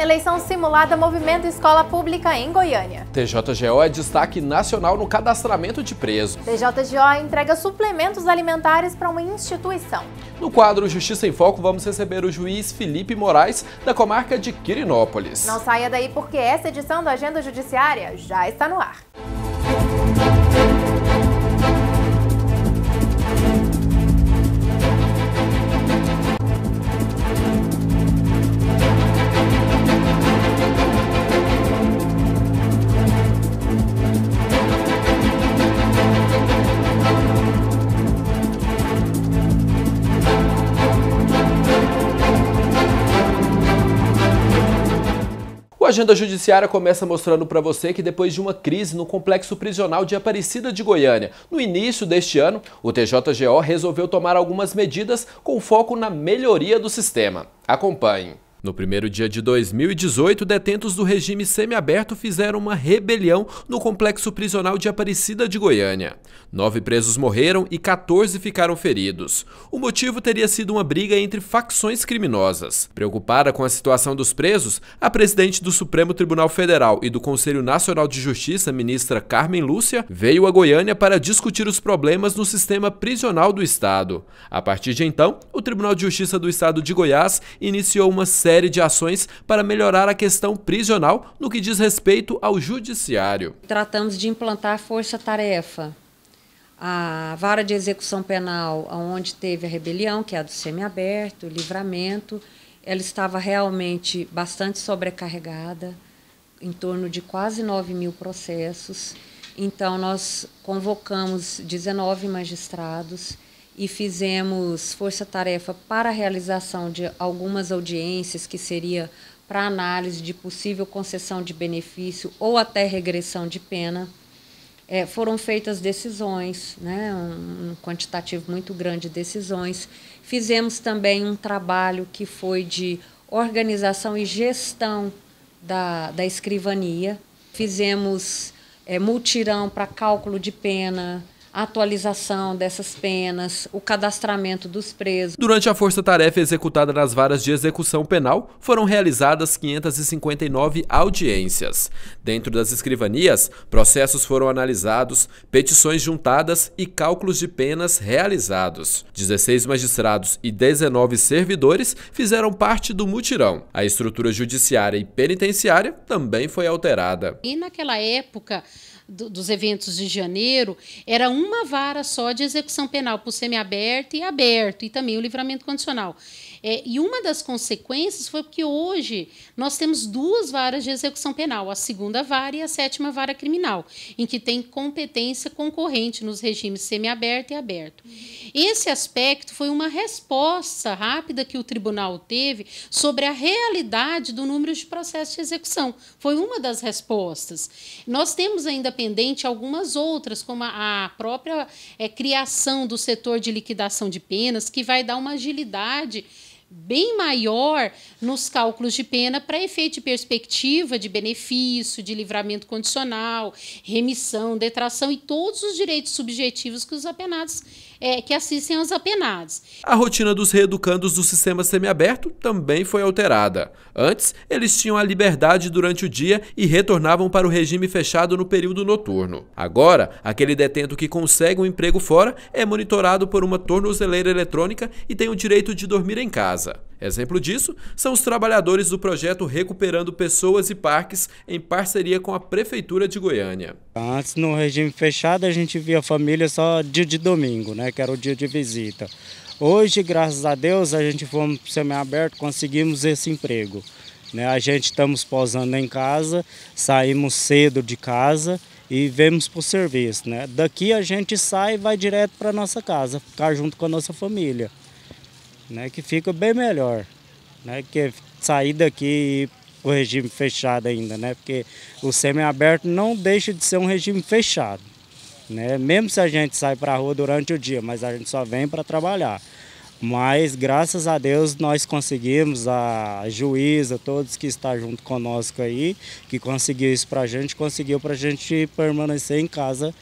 Eleição simulada Movimento Escola Pública em Goiânia. TJGO é destaque nacional no cadastramento de presos. TJGO entrega suplementos alimentares para uma instituição. No quadro Justiça em Foco, vamos receber o juiz Felipe Moraes, da comarca de Quirinópolis. Não saia daí porque essa edição da Agenda Judiciária já está no ar. Agenda Judiciária começa mostrando para você que depois de uma crise no complexo prisional de Aparecida de Goiânia, no início deste ano, o TJGO resolveu tomar algumas medidas com foco na melhoria do sistema. Acompanhe. No primeiro dia de 2018, detentos do regime semiaberto fizeram uma rebelião no complexo prisional de Aparecida de Goiânia. Nove presos morreram e 14 ficaram feridos. O motivo teria sido uma briga entre facções criminosas. Preocupada com a situação dos presos, a presidente do Supremo Tribunal Federal e do Conselho Nacional de Justiça, ministra Carmen Lúcia, veio a Goiânia para discutir os problemas no sistema prisional do Estado. A partir de então, o Tribunal de Justiça do Estado de Goiás iniciou uma série série de ações para melhorar a questão prisional no que diz respeito ao judiciário. Tratamos de implantar força-tarefa. A vara de execução penal, onde teve a rebelião, que é a do semiaberto, livramento, ela estava realmente bastante sobrecarregada, em torno de quase 9 mil processos. Então, nós convocamos 19 magistrados e fizemos força-tarefa para a realização de algumas audiências que seria para análise de possível concessão de benefício ou até regressão de pena. É, foram feitas decisões, né, um, quantitativo muito grande de decisões. Fizemos também um trabalho que foi de organização e gestão da, da escrivania. Fizemos é, multirão para cálculo de pena, a atualização dessas penas, o cadastramento dos presos. Durante a força-tarefa executada nas varas de execução penal, foram realizadas 559 audiências. Dentro das escrivanias, processos foram analisados, petições juntadas e cálculos de penas realizados. 16 magistrados e 19 servidores fizeram parte do mutirão. A estrutura judiciária e penitenciária também foi alterada. E naquela época, dos eventos de janeiro era uma vara só de execução penal por semiaberto e aberto, e também o livramento condicional. É, e uma das consequências foi porque hoje nós temos duas varas de execução penal, a segunda vara e a sétima vara criminal, em que tem competência concorrente nos regimes semiaberto e aberto. Esse aspecto foi uma resposta rápida que o tribunal teve sobre a realidade do número de processos de execução. Foi uma das respostas. Nós temos ainda pendente algumas outras, como a própria é, criação do setor de liquidação de penas, que vai dar uma agilidade bem maior nos cálculos de pena para efeito de perspectiva de benefício, de livramento condicional, remissão, detração e todos os direitos subjetivos que os apenados é, que assistem aos apenados. A rotina dos reeducandos do sistema semiaberto também foi alterada. Antes, eles tinham a liberdade durante o dia e retornavam para o regime fechado no período noturno. Agora, aquele detento que consegue um emprego fora é monitorado por uma tornozeleira eletrônica e tem o direito de dormir em casa. Exemplo disso são os trabalhadores do projeto Recuperando Pessoas e Parques em parceria com a Prefeitura de Goiânia. Antes, no regime fechado, a gente via a família só dia de domingo, né, que era o dia de visita. Hoje, graças a Deus, a gente foi para o aberto conseguimos esse emprego. Né? A gente estamos posando em casa, saímos cedo de casa e vemos para o serviço. Né? Daqui a gente sai e vai direto para nossa casa, ficar junto com a nossa família né, que fica bem melhor, né, que sair daqui e o regime fechado ainda, né? Porque o semiaberto não deixa de ser um regime fechado, né? Mesmo se a gente sai para a rua durante o dia, mas a gente só vem para trabalhar. Mas graças a Deus nós conseguimos, a juíza, todos que estão junto conosco aí, que conseguiu isso para a gente, conseguiu para a gente permanecer em casa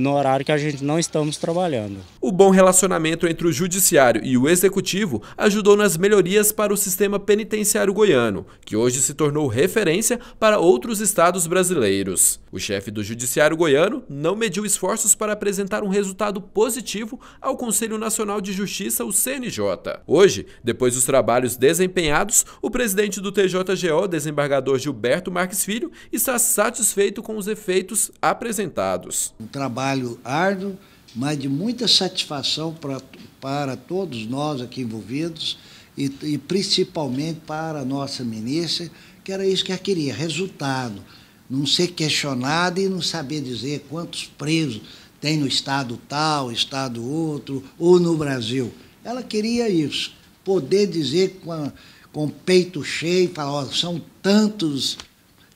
no horário que a gente não estamos trabalhando. O bom relacionamento entre o judiciário e o executivo ajudou nas melhorias para o sistema penitenciário goiano, que hoje se tornou referência para outros estados brasileiros. O chefe do judiciário goiano não mediu esforços para apresentar um resultado positivo ao Conselho Nacional de Justiça, o CNJ. Hoje, depois dos trabalhos desempenhados, o presidente do TJGO, desembargador Gilberto Marques Filho, está satisfeito com os efeitos apresentados. O trabalho trabalho árduo, mas de muita satisfação para para todos nós aqui envolvidos e, e principalmente para a nossa ministra, que era isso que ela queria, resultado. Não ser questionada e não saber dizer quantos presos tem no estado tal, estado outro, ou no Brasil. Ela queria isso, poder dizer com, a, com o peito cheio, falar, oh, são tantos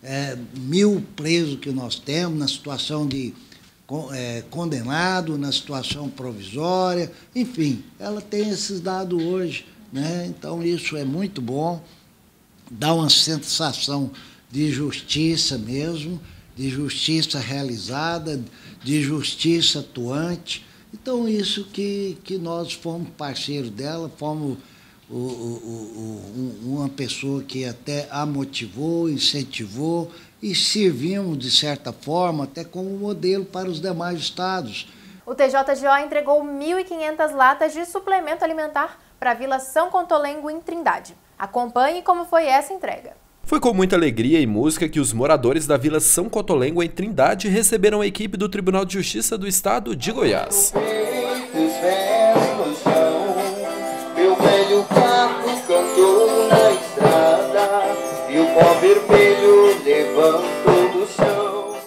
é, mil presos que nós temos na situação de é, condenado na situação provisória, enfim, ela tem esses dados hoje, né? Então isso é muito bom, dá uma sensação de justiça mesmo, de justiça realizada, de justiça atuante. Então isso que, que nós fomos parceiro dela, fomos o, o, o, uma pessoa que até a motivou, incentivou, e servimos, de certa forma, até como modelo para os demais estados. O TJGO entregou 1.500 latas de suplemento alimentar para a Vila São Contolengo, em Trindade. Acompanhe como foi essa entrega. Foi com muita alegria e música que os moradores da Vila São Cotolengo, em Trindade, receberam a equipe do Tribunal de Justiça do Estado de Goiás. Meu velho carro cantou na estrada e o pó vermelho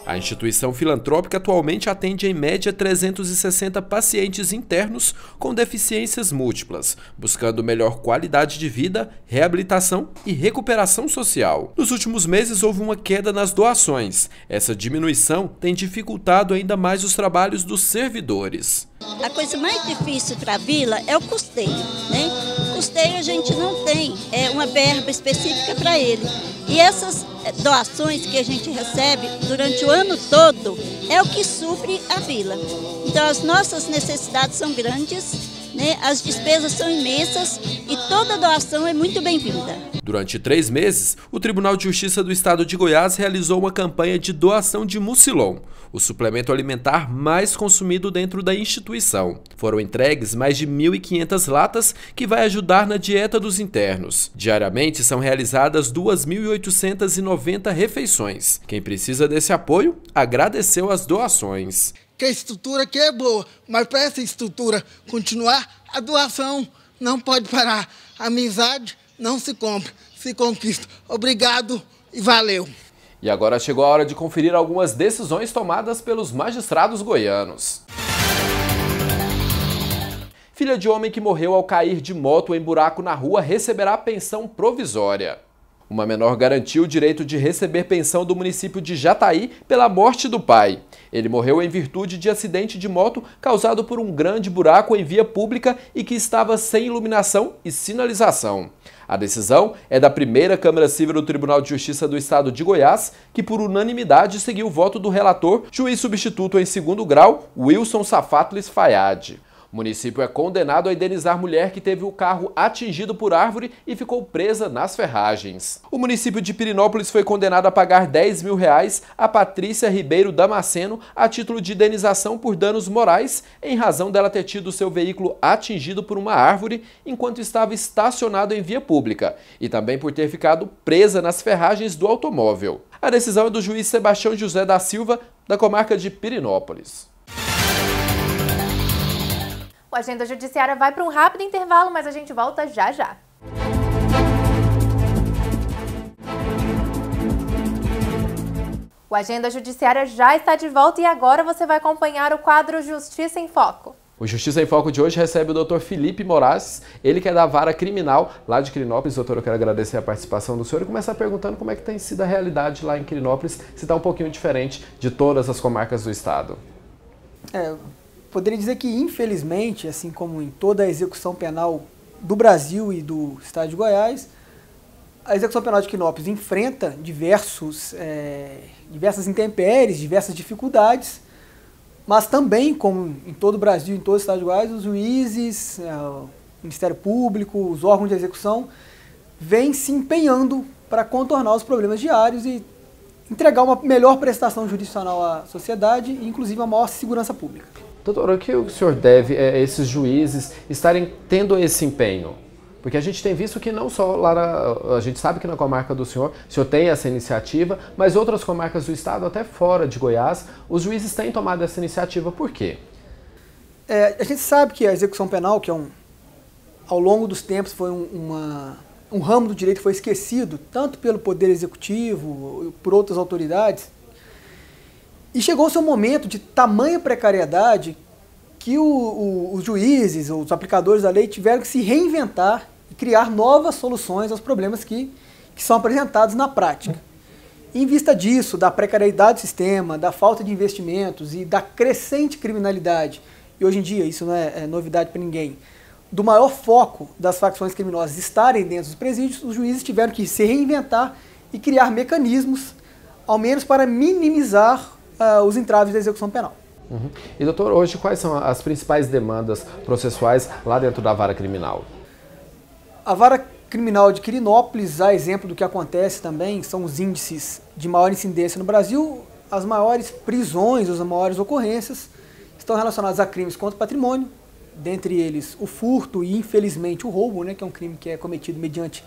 a instituição filantrópica atualmente atende em média 360 pacientes internos com deficiências múltiplas, buscando melhor qualidade de vida, reabilitação e recuperação social. Nos últimos meses houve uma queda nas doações. Essa diminuição tem dificultado ainda mais os trabalhos dos servidores. A coisa mais difícil para a vila é o custeio, né? outros a gente não tem é, uma verba específica para ele. E essas é, doações que a gente recebe durante o ano todo é o que supre a vila. Então as nossas necessidades são grandes né? As despesas são imensas e toda doação é muito bem-vinda. Durante três meses, o Tribunal de Justiça do Estado de Goiás realizou uma campanha de doação de mucilon, o suplemento alimentar mais consumido dentro da instituição. Foram entregues mais de 1.500 latas, que vai ajudar na dieta dos internos. Diariamente são realizadas 2.890 refeições. Quem precisa desse apoio agradeceu as doações que a estrutura aqui é boa, mas para essa estrutura continuar, a doação não pode parar. A amizade não se compra, se conquista. Obrigado e valeu. E agora chegou a hora de conferir algumas decisões tomadas pelos magistrados goianos. Filha de homem que morreu ao cair de moto em buraco na rua receberá pensão provisória. Uma menor garantiu o direito de receber pensão do município de Jataí pela morte do pai. Ele morreu em virtude de acidente de moto causado por um grande buraco em via pública e que estava sem iluminação e sinalização. A decisão é da primeira Câmara Civil do Tribunal de Justiça do Estado de Goiás, que por unanimidade seguiu o voto do relator, juiz substituto em segundo grau, Wilson Safatlis Fayad. O município é condenado a indenizar mulher que teve o carro atingido por árvore e ficou presa nas ferragens. O município de Pirinópolis foi condenado a pagar 10 mil reais a Patrícia Ribeiro Damasceno a título de indenização por danos morais em razão dela ter tido seu veículo atingido por uma árvore enquanto estava estacionado em via pública e também por ter ficado presa nas ferragens do automóvel. A decisão é do juiz Sebastião José da Silva, da comarca de Pirinópolis. O Agenda Judiciária vai para um rápido intervalo, mas a gente volta já já. O Agenda Judiciária já está de volta e agora você vai acompanhar o quadro Justiça em Foco. O Justiça em Foco de hoje recebe o Dr. Felipe Moraes, ele que é da Vara Criminal lá de Quirinópolis. Doutor, eu quero agradecer a participação do senhor e começar perguntando como é que tem sido a realidade lá em Quirinópolis, se está um pouquinho diferente de todas as comarcas do estado. É, poderia dizer que, infelizmente, assim como em toda a execução penal do Brasil e do Estado de Goiás, a execução penal de Quinópolis enfrenta diversos, é, diversas intempéries, diversas dificuldades, mas também, como em todo o Brasil, em todo o Estado de Goiás, os juízes, é, o Ministério Público, os órgãos de execução vêm se empenhando para contornar os problemas diários e entregar uma melhor prestação jurisdicional à sociedade, e, inclusive uma maior segurança pública. Doutora, o que o senhor deve a esses juízes estarem tendo esse empenho? Porque a gente tem visto que não só lá, na, a gente sabe que na comarca do senhor, o senhor tem essa iniciativa, mas outras comarcas do estado, até fora de Goiás, os juízes têm tomado essa iniciativa. Por quê? É, a gente sabe que a execução penal, que é um, ao longo dos tempos foi um, uma, um ramo do direito que foi esquecido, tanto pelo Poder Executivo, por outras autoridades, e chegou o seu momento de tamanha precariedade que o, o, os juízes, os aplicadores da lei tiveram que se reinventar e criar novas soluções aos problemas que, que são apresentados na prática. Em vista disso, da precariedade do sistema, da falta de investimentos e da crescente criminalidade, e hoje em dia isso não é, é novidade para ninguém, do maior foco das facções criminosas estarem dentro dos presídios, os juízes tiveram que se reinventar e criar mecanismos, ao menos para minimizar uh, os entraves da execução penal. Uhum. E doutor, hoje quais são as principais demandas processuais lá dentro da vara criminal? A vara criminal de Quirinópolis, a exemplo do que acontece também, são os índices de maior incidência no Brasil. As maiores prisões, as maiores ocorrências estão relacionadas a crimes contra o patrimônio, dentre eles o furto e, infelizmente, o roubo, né, que é um crime que é cometido mediante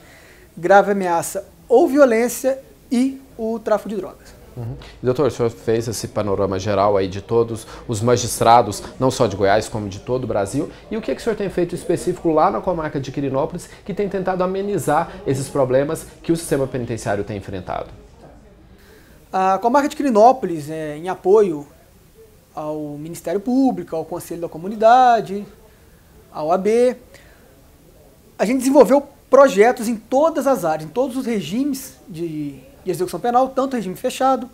grave ameaça ou violência, e o tráfico de drogas. Uhum. Doutor, o senhor fez esse panorama geral aí de todos os magistrados, não só de Goiás, como de todo o Brasil. E o que, é que o senhor tem feito específico lá na comarca de Quirinópolis que tem tentado amenizar esses problemas que o sistema penitenciário tem enfrentado? A comarca de Quirinópolis, é, em apoio ao Ministério Público, ao Conselho da Comunidade, ao AB, a gente desenvolveu projetos em todas as áreas, em todos os regimes de de execução penal, tanto regime fechado,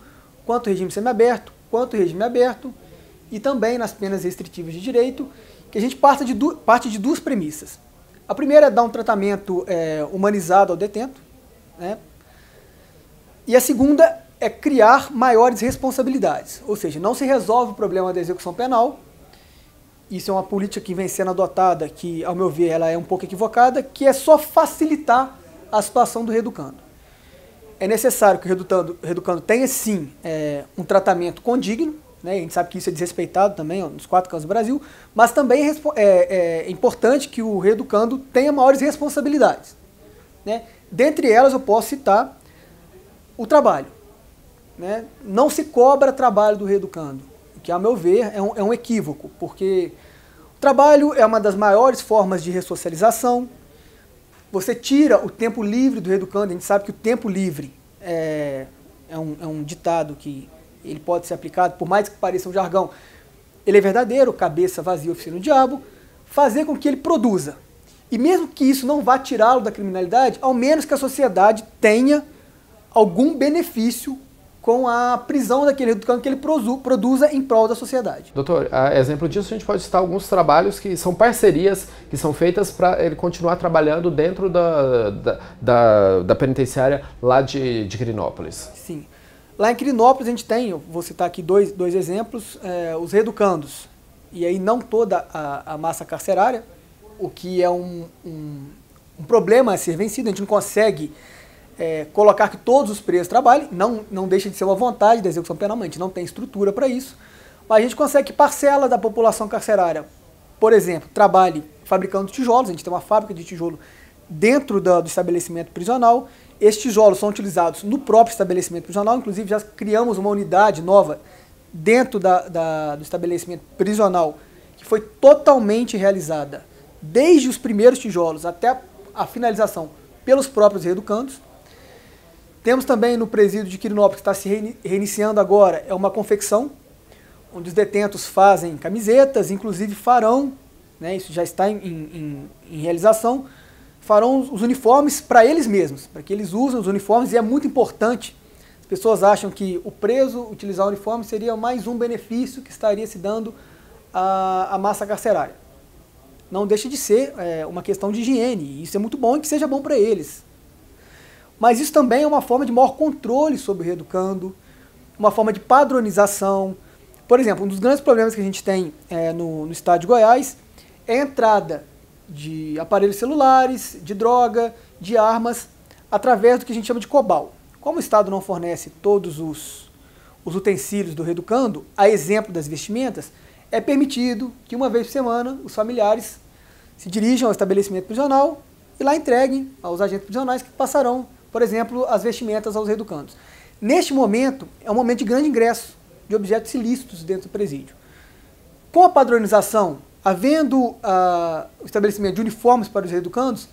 quanto regime semiaberto, quanto regime aberto, e também nas penas restritivas de direito, que a gente parte de, du parte de duas premissas. A primeira é dar um tratamento é, humanizado ao detento, né? e a segunda é criar maiores responsabilidades, ou seja, não se resolve o problema da execução penal, isso é uma política que vem sendo adotada, que, ao meu ver, ela é um pouco equivocada, que é só facilitar a situação do reeducando é necessário que o reducando, reducando tenha sim é, um tratamento condigno, né? a gente sabe que isso é desrespeitado também ó, nos quatro cantos do Brasil, mas também é, é, é, importante que o reeducando tenha maiores responsabilidades. Né? Dentre elas eu posso citar o trabalho. Né? Não se cobra trabalho do reeducando, que a meu ver é um, é um equívoco, porque o trabalho é uma das maiores formas de ressocialização, você tira o tempo livre do reeducando. A gente sabe que o tempo livre é, é, um, é um ditado que ele pode ser aplicado, por mais que pareça um jargão. Ele é verdadeiro, cabeça vazia, oficina do diabo. Fazer com que ele produza. E mesmo que isso não vá tirá-lo da criminalidade, ao menos que a sociedade tenha algum benefício com a prisão daquele educando que ele produza em prol da sociedade. Doutor, a exemplo disso, a gente pode citar alguns trabalhos que são parcerias que são feitas para ele continuar trabalhando dentro da, da, da, da penitenciária lá de, de Quirinópolis. Sim. Lá em Quirinópolis a gente tem, vou citar aqui dois, dois exemplos, é, os reeducandos, e aí não toda a, a massa carcerária, o que é um, um, um problema a ser vencido, a gente não consegue é, colocar que todos os presos trabalhem, não, não deixa de ser uma vontade da execução penal, a gente não tem estrutura para isso, mas a gente consegue que parcela da população carcerária, por exemplo, trabalhe fabricando tijolos, a gente tem uma fábrica de tijolo dentro da, do estabelecimento prisional, esses tijolos são utilizados no próprio estabelecimento prisional, inclusive já criamos uma unidade nova dentro da, da, do estabelecimento prisional, que foi totalmente realizada, desde os primeiros tijolos até a, a finalização, pelos próprios reeducandos. Temos também no presídio de Quirinópolis, que está se reiniciando agora, é uma confecção, onde os detentos fazem camisetas, inclusive farão, né, isso já está em, em, em realização, farão os uniformes para eles mesmos, para que eles usem os uniformes, e é muito importante. As pessoas acham que o preso utilizar o uniforme seria mais um benefício que estaria se dando à, à massa carcerária. Não deixa de ser é, uma questão de higiene, e isso é muito bom e que seja bom para eles. Mas isso também é uma forma de maior controle sobre o reeducando, uma forma de padronização. Por exemplo, um dos grandes problemas que a gente tem é, no, no estado de Goiás é a entrada de aparelhos celulares, de droga, de armas, através do que a gente chama de COBAL. Como o Estado não fornece todos os, os utensílios do reeducando, a exemplo das vestimentas, é permitido que uma vez por semana os familiares se dirijam ao estabelecimento prisional e lá entreguem aos agentes prisionais que passarão por exemplo, as vestimentas aos educandos. Neste momento, é um momento de grande ingresso de objetos ilícitos dentro do presídio. Com a padronização, havendo uh, o estabelecimento de uniformes para os educandos,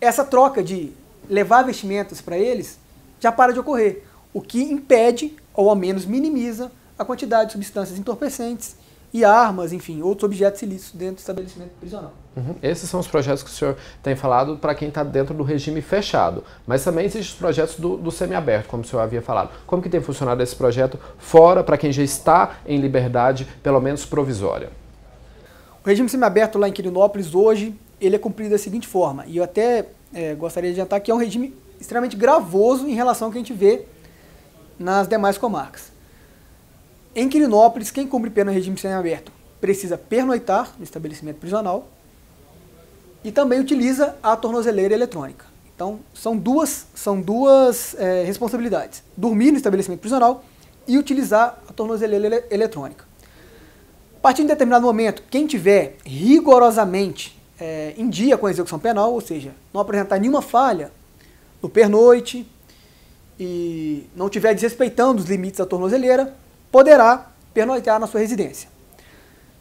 essa troca de levar vestimentas para eles já para de ocorrer, o que impede, ou ao menos minimiza, a quantidade de substâncias entorpecentes e armas, enfim, outros objetos ilícitos dentro do estabelecimento prisional. Uhum. Esses são os projetos que o senhor tem falado para quem está dentro do regime fechado, mas também existem os projetos do, do semiaberto, como o senhor havia falado. Como que tem funcionado esse projeto fora para quem já está em liberdade, pelo menos provisória? O regime semiaberto lá em Quirinópolis hoje, ele é cumprido da seguinte forma, e eu até é, gostaria de adiantar que é um regime extremamente gravoso em relação ao que a gente vê nas demais comarcas. Em Quirinópolis, quem cumpre pena no regime semiaberto precisa pernoitar no estabelecimento prisional e também utiliza a tornozeleira eletrônica. Então, são duas, são duas é, responsabilidades: dormir no estabelecimento prisional e utilizar a tornozeleira ele eletrônica. A partir de um determinado momento, quem tiver rigorosamente é, em dia com a execução penal, ou seja, não apresentar nenhuma falha no pernoite e não tiver desrespeitando os limites da tornozeleira, poderá pernoitar na sua residência.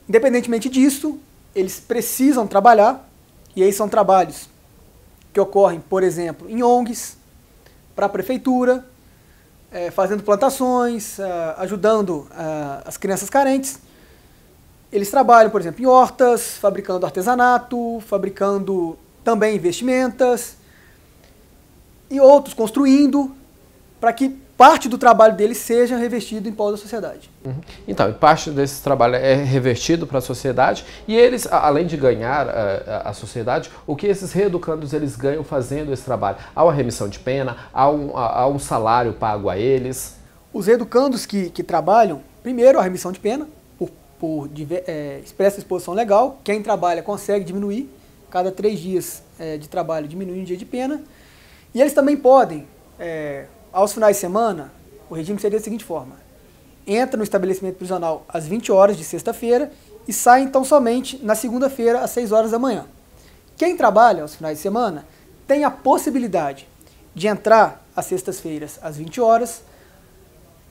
Independentemente disso, eles precisam trabalhar, e aí são trabalhos que ocorrem, por exemplo, em ONGs, para a prefeitura, é, fazendo plantações, eh, ajudando eh, as crianças carentes. Eles trabalham, por exemplo, em hortas, fabricando artesanato, fabricando também vestimentas e outros construindo para que parte do trabalho dele seja revestido em prol da sociedade. Uhum. Então, parte desse trabalho é revertido para a sociedade e eles, além de ganhar é, a, a, sociedade, o que esses reeducandos eles ganham fazendo esse trabalho? Há uma remissão de pena? Há um, há um salário pago a eles? Os reeducandos que, que trabalham, primeiro a remissão de pena, por, por é, expressa exposição legal, quem trabalha consegue diminuir, cada três dias é, de trabalho diminui um dia de pena, e eles também podem... É, aos finais de semana, o regime seria da seguinte forma. Entra no estabelecimento prisional às 20 horas de sexta-feira e sai então somente na segunda-feira às 6 horas da manhã. Quem trabalha aos finais de semana tem a possibilidade de entrar às sextas-feiras às 20 horas,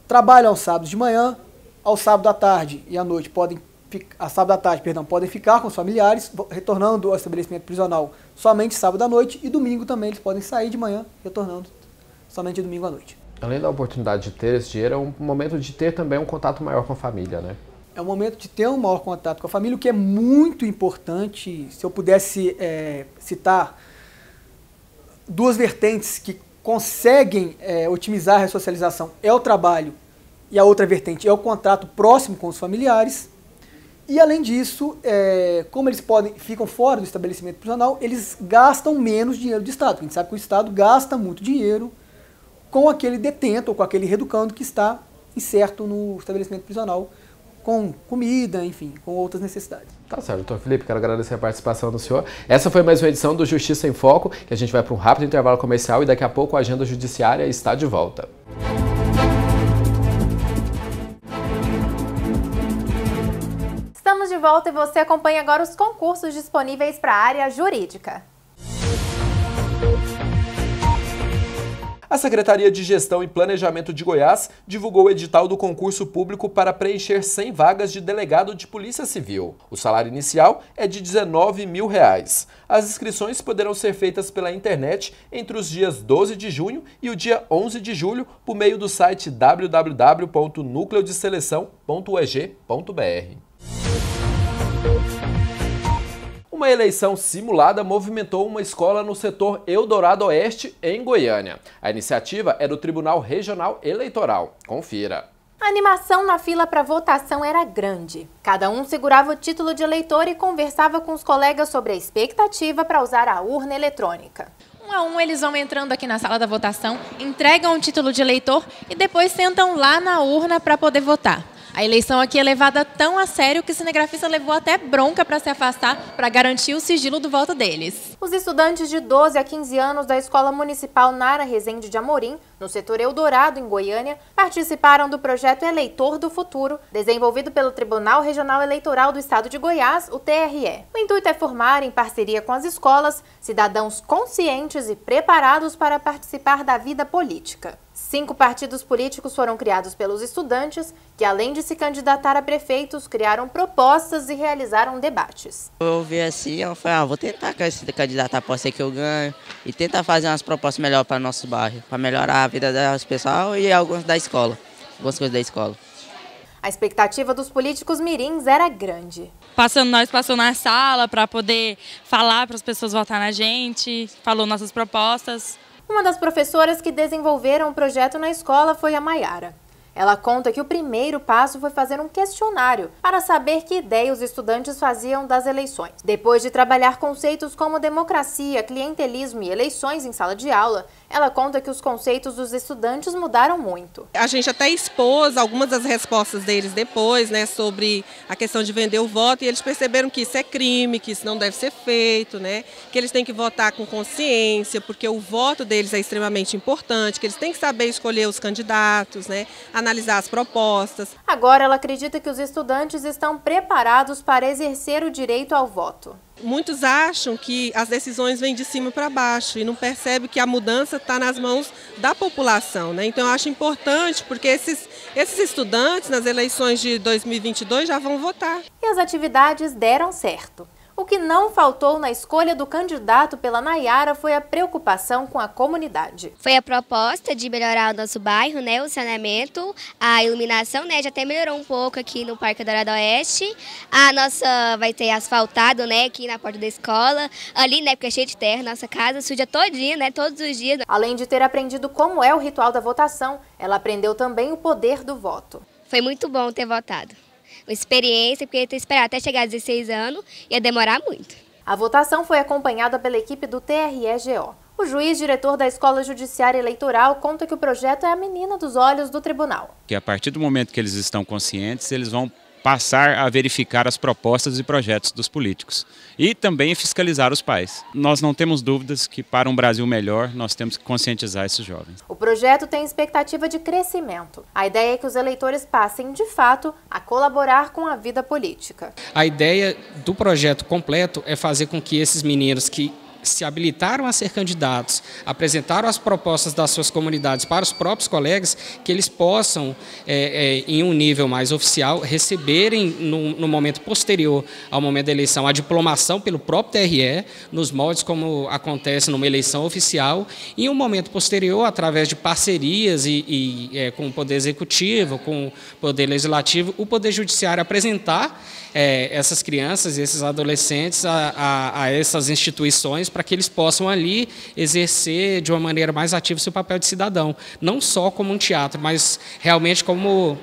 trabalha aos sábados de manhã, ao sábado à tarde e à noite podem a sábado à tarde, perdão, podem ficar com os familiares, retornando ao estabelecimento prisional somente sábado à noite e domingo também eles podem sair de manhã retornando somente domingo à noite. Além da oportunidade de ter esse dinheiro, é um momento de ter também um contato maior com a família, né? É um momento de ter um maior contato com a família, o que é muito importante. Se eu pudesse é, citar duas vertentes que conseguem é, otimizar a ressocialização, é o trabalho e a outra vertente é o contato próximo com os familiares. E além disso, é, como eles podem ficam fora do estabelecimento prisional, eles gastam menos dinheiro do Estado. A gente sabe que o Estado gasta muito dinheiro com aquele detento ou com aquele reeducando que está incerto no estabelecimento prisional, com comida, enfim, com outras necessidades. Tá certo, doutor Felipe, quero agradecer a participação do senhor. Essa foi mais uma edição do Justiça em Foco, que a gente vai para um rápido intervalo comercial e daqui a pouco a agenda judiciária está de volta. Estamos de volta e você acompanha agora os concursos disponíveis para a área jurídica. A Secretaria de Gestão e Planejamento de Goiás divulgou o edital do concurso público para preencher 100 vagas de delegado de Polícia Civil. O salário inicial é de R$ 19 mil. Reais. As inscrições poderão ser feitas pela internet entre os dias 12 de junho e o dia 11 de julho por meio do site www.nucleodeseleção.eg.br. Uma eleição simulada movimentou uma escola no setor Eldorado Oeste, em Goiânia. A iniciativa é do Tribunal Regional Eleitoral. Confira. A animação na fila para votação era grande. Cada um segurava o título de eleitor e conversava com os colegas sobre a expectativa para usar a urna eletrônica. Um a um, eles vão entrando aqui na sala da votação, entregam o título de eleitor e depois sentam lá na urna para poder votar. A eleição aqui é levada tão a sério que o cinegrafista levou até bronca para se afastar para garantir o sigilo do voto deles. Os estudantes de 12 a 15 anos da Escola Municipal Nara Rezende de Amorim, no setor Eldorado, em Goiânia, participaram do projeto Eleitor do Futuro, desenvolvido pelo Tribunal Regional Eleitoral do Estado de Goiás, o TRE. O intuito é formar, em parceria com as escolas, cidadãos conscientes e preparados para participar da vida política. Cinco partidos políticos foram criados pelos estudantes, que além de se candidatar a prefeitos, criaram propostas e realizaram debates. Eu vi assim, eu falei, ah, vou tentar se candidatar, pode ser que eu ganhe, e tentar fazer umas propostas melhores para o nosso bairro, para melhorar a vida das pessoas e algumas da escola, algumas coisas da escola. A expectativa dos políticos mirins era grande. Passando nós, passou na sala para poder falar para as pessoas votar na gente, falou nossas propostas. Uma das professoras que desenvolveram o projeto na escola foi a Maiara. Ela conta que o primeiro passo foi fazer um questionário para saber que ideia os estudantes faziam das eleições. Depois de trabalhar conceitos como democracia, clientelismo e eleições em sala de aula, ela conta que os conceitos dos estudantes mudaram muito. A gente até expôs algumas das respostas deles depois, né, sobre a questão de vender o voto, e eles perceberam que isso é crime, que isso não deve ser feito, né, que eles têm que votar com consciência, porque o voto deles é extremamente importante, que eles têm que saber escolher os candidatos, né, analisar as propostas. Agora ela acredita que os estudantes estão preparados para exercer o direito ao voto muitos acham que as decisões vêm de cima para baixo e não percebem que a mudança está nas mãos da população. Né? Então, eu acho importante, porque esses, esses estudantes, nas eleições de 2022, já vão votar. E as atividades deram certo. O que não faltou na escolha do candidato pela Nayara foi a preocupação com a comunidade. Foi a proposta de melhorar o nosso bairro, né, o saneamento, a iluminação, né, já até melhorou um pouco aqui no Parque Dourado Oeste. A nossa vai ter asfaltado, né, aqui na porta da escola, ali, né, porque é cheio de terra, nossa casa suja todinha, né, todos os dias. Além de ter aprendido como é o ritual da votação, ela aprendeu também o poder do voto. Foi muito bom ter votado experiência, porque ter que esperar até chegar a 16 anos ia demorar muito. A votação foi acompanhada pela equipe do TREGO. O juiz diretor da Escola Judiciária Eleitoral conta que o projeto é a menina dos olhos do tribunal. Que a partir do momento que eles estão conscientes, eles vão passar a verificar as propostas e projetos dos políticos e também fiscalizar os pais. Nós não temos dúvidas que para um Brasil melhor nós temos que conscientizar esses jovens. O projeto tem expectativa de crescimento. A ideia é que os eleitores passem de fato a colaborar com a vida política. A ideia do projeto completo é fazer com que esses meninos que se habilitaram a ser candidatos, apresentaram as propostas das suas comunidades para os próprios colegas, que eles possam, é, é, em um nível mais oficial, receberem, no, no, momento posterior ao momento da eleição, a diplomação pelo próprio TRE, nos moldes como acontece numa eleição oficial, e em um momento posterior, através de parcerias e, e é, com o Poder Executivo, com o Poder Legislativo, o Poder Judiciário apresentar é, essas crianças, e esses adolescentes a, a, a essas instituições para que eles possam ali exercer de uma maneira mais ativa seu papel de cidadão, não só como um teatro, mas realmente como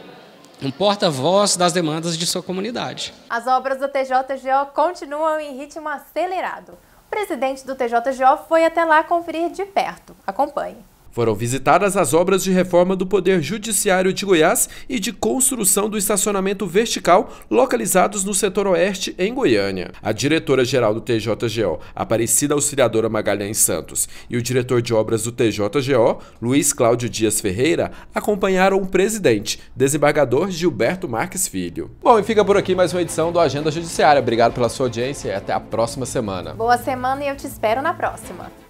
um porta-voz das demandas de sua comunidade. As obras do TJGO continuam em ritmo acelerado. O presidente do TJGO foi até lá conferir de perto. Acompanhe. Foram visitadas as obras de reforma do Poder Judiciário de Goiás e de construção do estacionamento vertical localizados no setor oeste em Goiânia. A diretora-geral do TJGO, Aparecida Auxiliadora Magalhães Santos, e o diretor de obras do TJGO, Luiz Cláudio Dias Ferreira, acompanharam o presidente, desembargador Gilberto Marques Filho. Bom, e fica por aqui mais uma edição do Agenda Judiciária. Obrigado pela sua audiência e até a próxima semana. Boa semana e eu te espero na próxima.